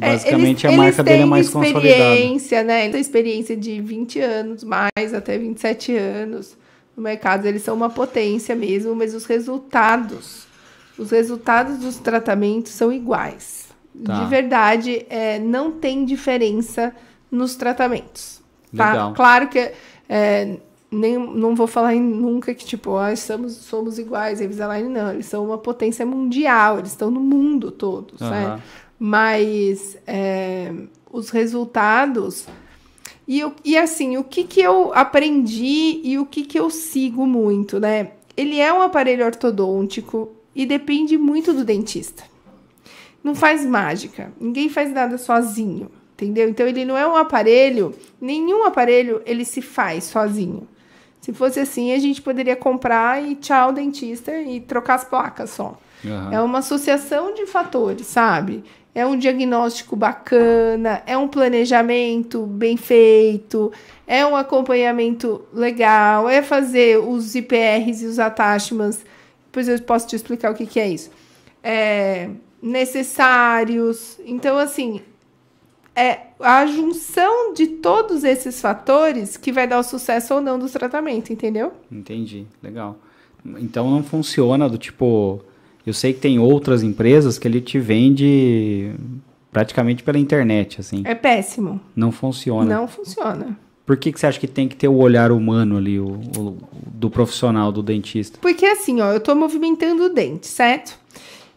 É, Basicamente, eles, a marca dele é mais consolidada. experiência, né? Ele tem experiência de 20 anos, mais até 27 anos no mercado. Eles são uma potência mesmo, mas os resultados, os resultados dos tratamentos são iguais. Tá. De verdade, é, não tem diferença nos tratamentos. Tá? Legal. Claro que é, nem, não vou falar nunca que, tipo, ah, estamos, somos iguais, Invisalign não, eles são uma potência mundial, eles estão no mundo todo, uhum. Mas é, os resultados. E, eu, e assim, o que, que eu aprendi e o que, que eu sigo muito, né? Ele é um aparelho ortodôntico e depende muito do dentista. Não faz mágica, ninguém faz nada sozinho, entendeu? Então ele não é um aparelho, nenhum aparelho ele se faz sozinho. Se fosse assim, a gente poderia comprar e tchau dentista e trocar as placas só. Uhum. É uma associação de fatores, sabe? É um diagnóstico bacana, é um planejamento bem feito, é um acompanhamento legal, é fazer os IPRs e os attachments, Depois eu posso te explicar o que, que é isso. É, necessários. Então, assim, é a junção de todos esses fatores que vai dar o sucesso ou não do tratamento, entendeu? Entendi, legal. Então não funciona do tipo, eu sei que tem outras empresas que ele te vende praticamente pela internet, assim. É péssimo. Não funciona. Não funciona. Por que, que você acha que tem que ter o olhar humano ali, o, o do profissional, do dentista? Porque assim, ó, eu estou movimentando o dente, certo?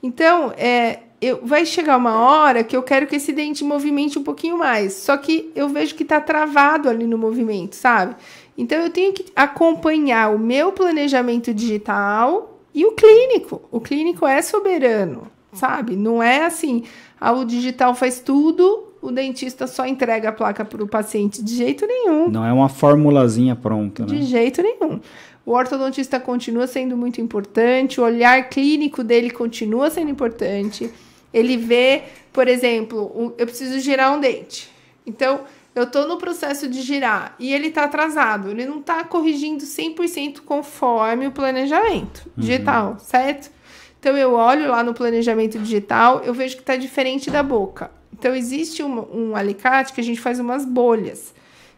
Então, é, eu, vai chegar uma hora que eu quero que esse dente movimente um pouquinho mais. Só que eu vejo que tá travado ali no movimento, sabe? Então eu tenho que acompanhar o meu planejamento digital e o clínico. O clínico é soberano, sabe? Não é assim, ah, o digital faz tudo, o dentista só entrega a placa para o paciente. De jeito nenhum. Não é uma formulazinha pronta, né? De jeito nenhum. O ortodontista continua sendo muito importante, o olhar clínico dele continua sendo importante. Ele vê, por exemplo, eu preciso girar um dente. Então, eu estou no processo de girar e ele está atrasado. Ele não está corrigindo 100% conforme o planejamento uhum. digital, certo? Então, eu olho lá no planejamento digital, eu vejo que está diferente da boca. Então, existe um, um alicate que a gente faz umas bolhas.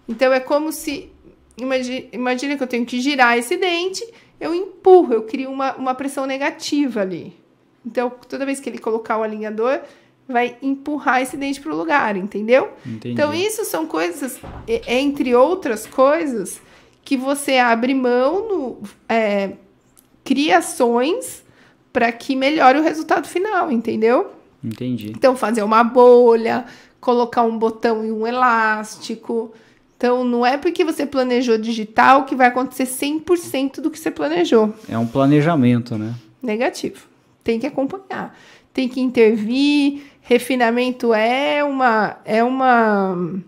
Então, é como se... Imagina, imagina que eu tenho que girar esse dente, eu empurro, eu crio uma, uma pressão negativa ali. Então, toda vez que ele colocar o alinhador, vai empurrar esse dente para o lugar, entendeu? Entendi. Então, isso são coisas, entre outras coisas, que você abre mão no, é, criações para que melhore o resultado final, entendeu? Entendi. Então, fazer uma bolha, colocar um botão e um elástico. Então, não é porque você planejou digital que vai acontecer 100% do que você planejou. É um planejamento, né? Negativo tem que acompanhar, tem que intervir. Refinamento é uma é uma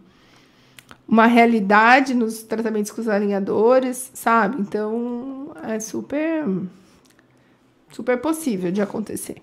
uma realidade nos tratamentos com os alinhadores, sabe? Então é super super possível de acontecer.